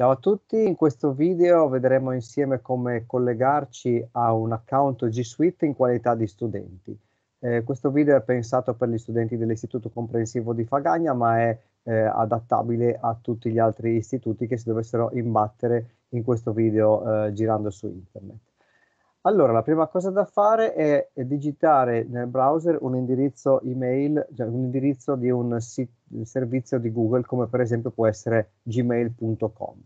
Ciao a tutti, in questo video vedremo insieme come collegarci a un account G Suite in qualità di studenti. Eh, questo video è pensato per gli studenti dell'Istituto Comprensivo di Fagagna ma è eh, adattabile a tutti gli altri istituti che si dovessero imbattere in questo video eh, girando su internet. Allora, la prima cosa da fare è, è digitare nel browser un indirizzo email, cioè un indirizzo di un sit- servizio di Google, come per esempio può essere gmail.com.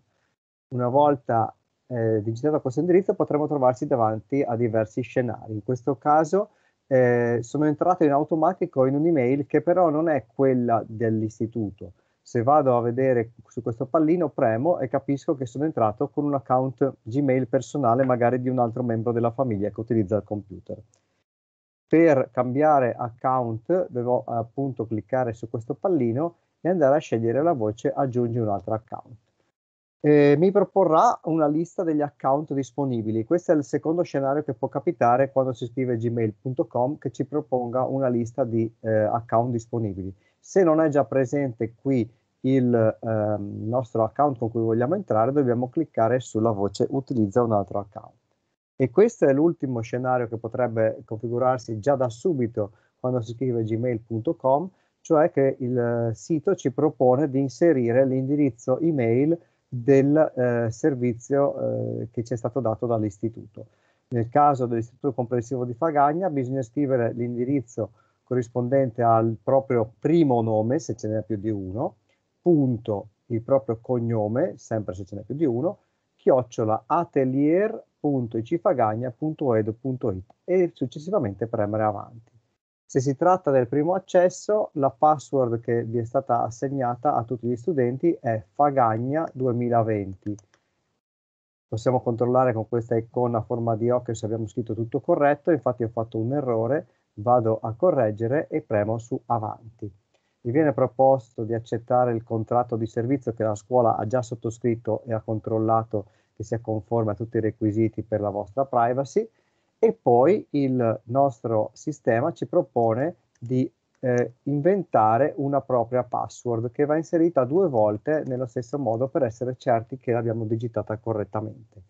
Una volta eh, digitato questo indirizzo potremo trovarci davanti a diversi scenari. In questo caso eh, sono entrato in automatico in un'email che però non è quella dell'istituto, se vado a vedere su questo pallino premo e capisco che sono entrato con un account Gmail personale magari di un altro membro della famiglia che utilizza il computer. Per cambiare account devo appunto cliccare su questo pallino e andare a scegliere la voce aggiungi un altro account eh, mi proporrà una lista degli account disponibili. Questo è il secondo scenario che può capitare quando si scrive gmail.com che ci proponga una lista di eh, account disponibili. Se non è già presente qui il eh, nostro account con cui vogliamo entrare, dobbiamo cliccare sulla voce utilizza un altro account. E questo è l'ultimo scenario che potrebbe configurarsi già da subito quando si scrive gmail.com, cioè che il eh, sito ci propone di inserire l'indirizzo email del eh, servizio eh, che ci è stato dato dall'istituto. Nel caso dell'istituto comprensivo di Fagagna bisogna scrivere l'indirizzo corrispondente al proprio primo nome, se ce n'è più di uno, punto il proprio cognome, sempre se ce n'è più di uno, chiocciola atelier.icfagagna.edu.it e successivamente premere avanti. Se si tratta del primo accesso, la password che vi è stata assegnata a tutti gli studenti è Fagagna 2020. Possiamo controllare con questa icona a forma di occhio se abbiamo scritto tutto corretto, infatti ho fatto un errore, vado a correggere e premo su Avanti. Mi viene proposto di accettare il contratto di servizio che la scuola ha già sottoscritto e ha controllato che sia conforme a tutti i requisiti per la vostra privacy e poi il nostro sistema ci propone di eh, inventare una propria password che va inserita due volte nello stesso modo per essere certi che l'abbiamo digitata correttamente.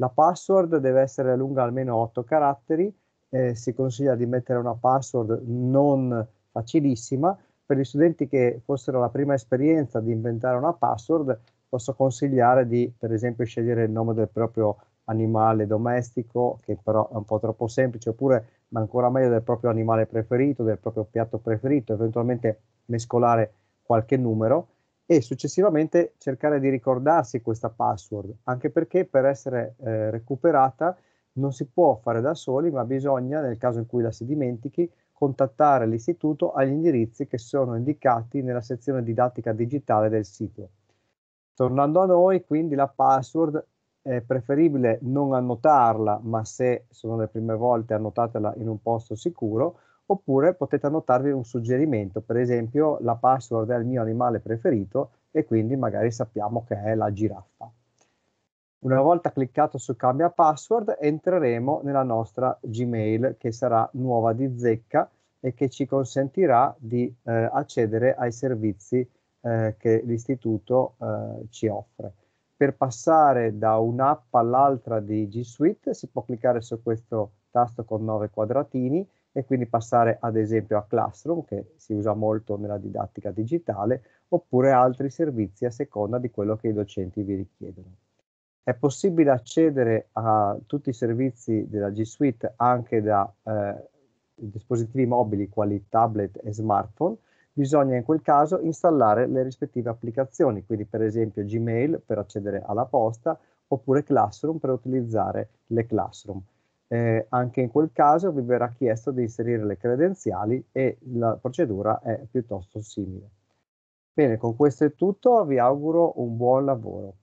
La password deve essere lunga almeno 8 caratteri, eh, si consiglia di mettere una password non facilissima, per gli studenti che fossero la prima esperienza di inventare una password posso consigliare di per esempio scegliere il nome del proprio animale domestico che però è un po' troppo semplice, oppure ma ancora meglio del proprio animale preferito, del proprio piatto preferito, eventualmente mescolare qualche numero e successivamente cercare di ricordarsi questa password, anche perché per essere eh, recuperata non si può fare da soli, ma bisogna, nel caso in cui la si dimentichi, contattare l'istituto agli indirizzi che sono indicati nella sezione didattica digitale del sito. Tornando a noi, quindi la password è preferibile non annotarla, ma se sono le prime volte annotatela in un posto sicuro, oppure potete annotarvi un suggerimento, per esempio la password del mio animale preferito e quindi magari sappiamo che è la giraffa. Una volta cliccato su cambia password entreremo nella nostra Gmail che sarà nuova di zecca e che ci consentirà di eh, accedere ai servizi eh, che l'istituto eh, ci offre per passare da un'app all'altra di G Suite si può cliccare su questo tasto con 9 quadratini e quindi passare ad esempio a Classroom che si usa molto nella didattica digitale oppure altri servizi a seconda di quello che i docenti vi richiedono. È possibile accedere a tutti i servizi della G Suite anche da eh, dispositivi mobili quali tablet e smartphone bisogna in quel caso installare le rispettive applicazioni, quindi per esempio Gmail per accedere alla posta oppure Classroom per utilizzare le Classroom. Eh, anche in quel caso vi verrà chiesto di inserire le credenziali e la procedura è piuttosto simile. Bene, con questo è tutto, vi auguro un buon lavoro.